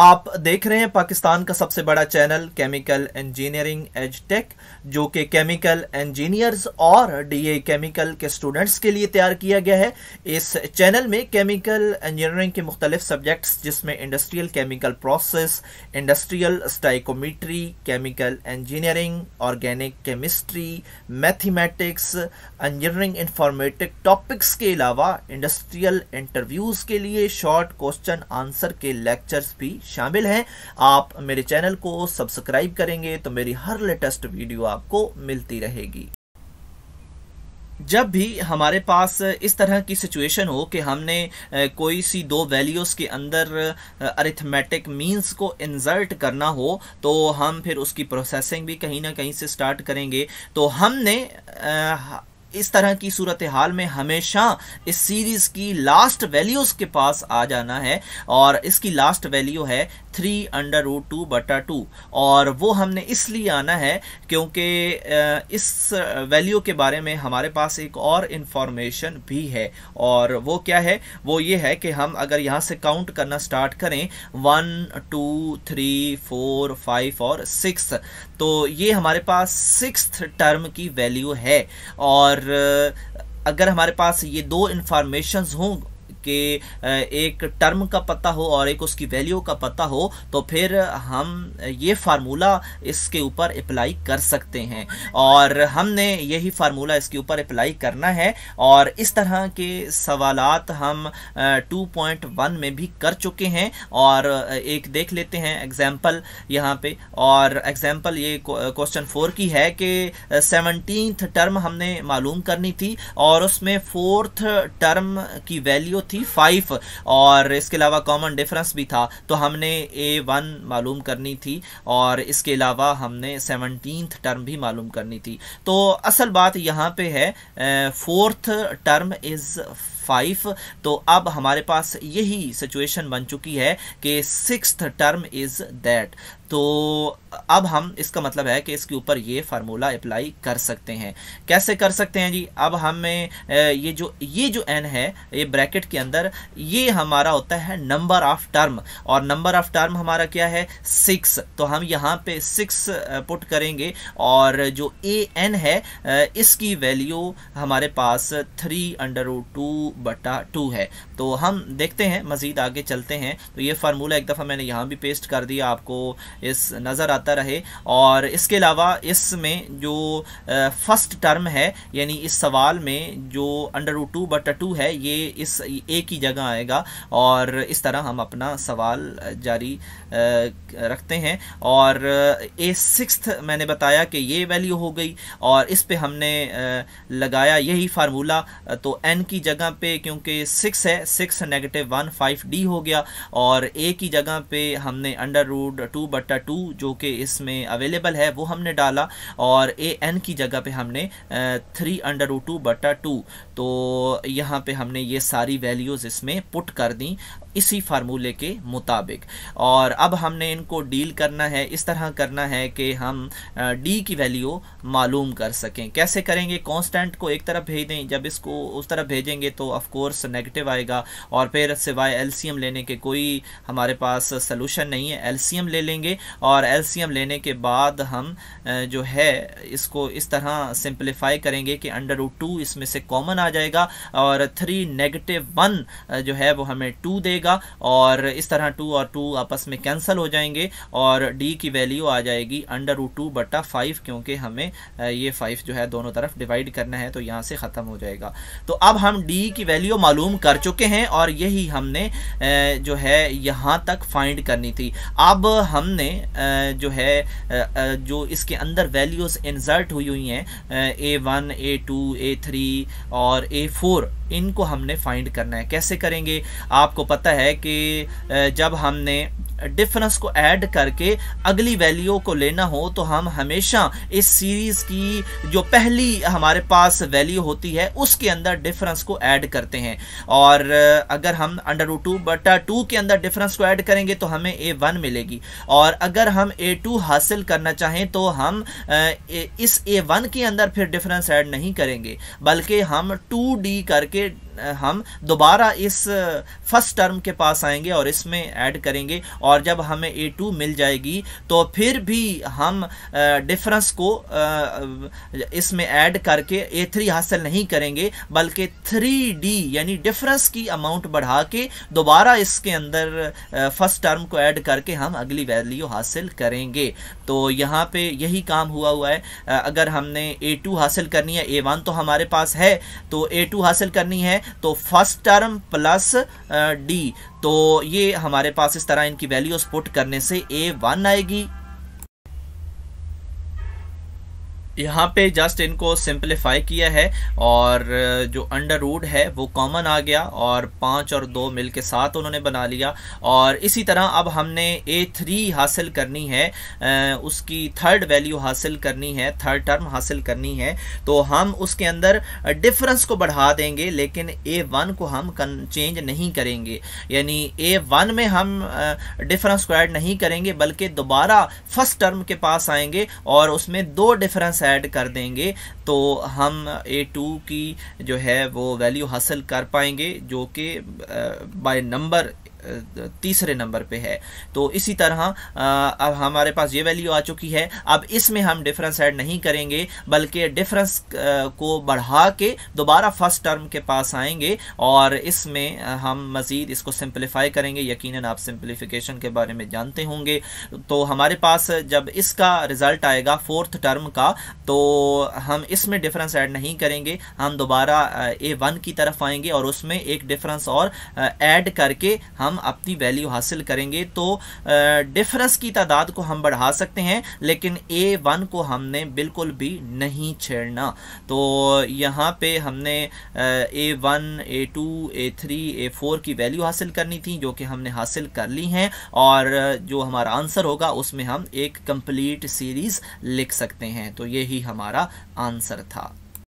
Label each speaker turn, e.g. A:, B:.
A: आप देख रहे हैं पाकिस्तान का सबसे बड़ा channel chemical engineering Edge Tech जो कि केमिकल इंजीनियर्स और डीए केमिकल के स्टूडेंट्स के लिए तैयार किया गया है इस चैनल में केमिकल इंजीनियरिंग के मुख्तलिफ सब्जेक्ट्स जिसमें industrial chemical process industrial stoichiometry chemical engineering organic chemistry mathematics engineering informatic topics के अलावा इंडस्ट्रियल इंटरव्यूज़ के लिए शॉर्ट क्वेश्चन आंसर के लेक्चर्स भी शामिल हैं आप मेरे चैनल को सब्सक्राइब करेंगे तो मेरी हर लेटेस्ट वीडियो आपको मिलती रहेगी जब भी हमारे पास इस तरह की सिचुएशन हो कि हमने कोई सी दो वैल्यूज़ के अंदर अरिथमेटिक मीन्स को इंसर्ट करना हो तो हम फिर उसकी प्रोसेसिंग भी कहीं ना कहीं से स्टार्ट करेंगे तो हमने इस तरह की सूरत हाल में हमेशा इस सीरीज़ की लास्ट वैल्यूज़ के पास आ जाना है और इसकी लास्ट वैल्यू है थ्री अंडर रूट टू बटा टू और वो हमने इसलिए आना है क्योंकि इस वैल्यू के बारे में हमारे पास एक और इन्फॉर्मेशन भी है और वो क्या है वो ये है कि हम अगर यहाँ से काउंट करना स्टार्ट करें one two three four five और सिक्स तो ये हमारे पास सिक्स टर्म की वैल्यू है और और अगर हमारे पास ये दो इन्फॉर्मेशन हों उसके एक टर्म का पता हो और एक उसकी वैल्यू का पता हो तो फिर हम ये फार्मूला इसके ऊपर अप्लाई कर सकते हैं और हमने यही फार्मूला इसके ऊपर अप्लाई करना है और इस तरह के सवालत हम 2.1 में भी कर चुके हैं और एक देख लेते हैं एग्जाम्पल यहाँ पे और एग्जाम्पल ये क्वेश्चन फोर की है कि सेवनटीन टर्म हमने मालूम करनी थी और उसमें फोर्थ टर्म की वैल्यू थी थी फाइव और इसके अलावा कॉमन डिफरेंस भी था तो हमने ए वन मालूम करनी थी और इसके अलावा हमने सेवनटीन टर्म भी मालूम करनी थी तो असल बात यहाँ पे है फोर्थ टर्म इज़ फाइव तो अब हमारे पास यही सिचुएशन बन चुकी है कि सिक्स टर्म इज दैट तो अब हम इसका मतलब है कि इसके ऊपर ये फार्मूला अप्लाई कर सकते हैं कैसे कर सकते हैं जी अब हमें ये जो ये जो एन है ये ब्रैकेट के अंदर ये हमारा होता है नंबर ऑफ टर्म और नंबर ऑफ टर्म हमारा क्या है सिक्स तो हम यहाँ पे सिक्स पुट करेंगे और जो ए एन है इसकी वैल्यू हमारे पास थ्री अंडर टू बटा टू है तो हम देखते हैं मज़ीद आगे चलते हैं तो ये फार्मूला एक दफ़ा मैंने यहाँ भी पेस्ट कर दिया आपको इस नज़र आता रहे और इसके अलावा इसमें जो फर्स्ट टर्म है यानी इस सवाल में जो अंडर रूट टू बटा टू है ये इस ए की जगह आएगा और इस तरह हम अपना सवाल जारी रखते हैं और ए सिक्स मैंने बताया कि ये वैल्यू हो गई और इस पर हमने लगाया यही फार्मूला तो एन की जगह पे पे क्योंकि सिक्स है six negative one five D हो गया और ए की जगह पे हमने अंडर रूड टू बट्टा टू जो कि इसमें अवेलेबल है वो हमने डाला और ए एन की जगह पे हमने थ्री अंडर रूड टू बट्टा टू तो यहाँ पे हमने ये सारी वैल्यूज़ इसमें पुट कर दी इसी फार्मूले के मुताबिक और अब हमने इनको डील करना है इस तरह करना है कि हम डी की वैल्यू मालूम कर सकें कैसे करेंगे कांस्टेंट को एक तरफ भेज दें जब इसको उस तरफ भेजेंगे तो ऑफकोर्स नेगेटिव आएगा और फिर सिवाय एलसीएम लेने के कोई हमारे पास सलूशन नहीं है एलसीएम ले लेंगे और एलसीएम लेने के बाद हम जो है इसको इस तरह सिंप्लीफाई करेंगे कि अंडर रूट टू इसमें से कॉमन आ जाएगा और थ्री नेगेटिव वन जो है वो हमें टू देगा और इस तरह टू और टू आपस में कैंसिल हो जाएंगे और डी की वैल्यू आ जाएगी अंडर रूट टू बटा फाइव क्योंकि हमें ये फाइव जो है दोनों तरफ डिवाइड करना है तो यहाँ से ख़त्म हो जाएगा तो अब हम डी की वैल्यू मालूम कर चुके हैं और यही हमने जो है यहाँ तक फाइंड करनी थी अब हमने जो है जो इसके अंदर वैल्यूज़ इंजर्ट हुई हुई हैं A one A two A three और ए फोर इनको हमने फाइंड करना है कैसे करेंगे आपको पता है कि जब हमने डिफरेंस को ऐड करके अगली वैल्यू को लेना हो तो हम हमेशा इस सीरीज़ की जो पहली हमारे पास वैल्यू होती है उसके अंदर डिफरेंस को ऐड करते हैं और अगर हम अंडर रूट टू बटा टू के अंदर डिफरेंस को ऐड करेंगे तो हमें ए वन मिलेगी और अगर हम ए टू हासिल करना चाहें तो हम इस ए वन के अंदर फिर डिफरेंस ऐड नहीं करेंगे बल्कि हम टू डी करके हम दोबारा इस फर्स्ट टर्म के पास आएंगे और इसमें ऐड करेंगे और जब हमें ए टू मिल जाएगी तो फिर भी हम डिफरेंस को इसमें ऐड करके ए थ्री हासिल नहीं करेंगे बल्कि थ्री डी यानी डिफरेंस की अमाउंट बढ़ा के दोबारा इसके अंदर फर्स्ट टर्म को ऐड करके हम अगली वैल्यू हासिल करेंगे तो यहाँ पे यही काम हुआ हुआ है अगर हमने ए टू हासिल करनी है ए वन तो हमारे पास है तो ए टू हासिल करनी है तो फर्स्ट टर्म प्लस डी तो ये हमारे पास इस तरह इनकी वैल्यूज पुट करने से ए वन आएगी यहाँ पे जस्ट इनको सिंप्लीफाई किया है और जो अंडर रूड है वो कॉमन आ गया और पाँच और दो मिल के साथ उन्होंने बना लिया और इसी तरह अब हमने ए थ्री हासिल करनी है उसकी थर्ड वैल्यू हासिल करनी है थर्ड टर्म हासिल करनी है तो हम उसके अंदर डिफरेंस को बढ़ा देंगे लेकिन ए वन को हम चेंज नहीं करेंगे यानी ए वन में हम डिफरेंस को ऐड नहीं करेंगे बल्कि दोबारा फर्स्ट टर्म के पास आएंगे और उसमें दो डिफरेंस है ऐड कर देंगे तो हम ए टू की जो है वो वैल्यू हासिल कर पाएंगे जो कि बाय नंबर तीसरे नंबर पे है तो इसी तरह अब हमारे पास ये वैल्यू आ चुकी है अब इसमें हम डिफरेंस ऐड नहीं करेंगे बल्कि डिफरेंस को बढ़ा के दोबारा फर्स्ट टर्म के पास आएंगे और इसमें हम मज़ीद इसको सिंप्लीफाई करेंगे यकीन आप सिंप्लीफिकेशन के बारे में जानते होंगे तो हमारे पास जब इसका रिज़ल्ट आएगा फोर्थ टर्म का तो हम इसमें डिफरेंस ऐड नहीं करेंगे हम दोबारा ए वन की तरफ आएंगे और उसमें एक डिफरेंस और ऐड करके हम हम अपनी वैल्यू हासिल करेंगे तो डिफरेंस की तादाद को हम बढ़ा सकते हैं लेकिन ए वन को हमने बिल्कुल भी नहीं छेड़ना तो यहाँ पे हमने A one A two A three A four की वैल्यू हासिल करनी थी जो कि हमने हासिल कर ली हैं और जो हमारा आंसर होगा उसमें हम एक कंप्लीट सीरीज़ लिख सकते हैं तो यही हमारा आंसर था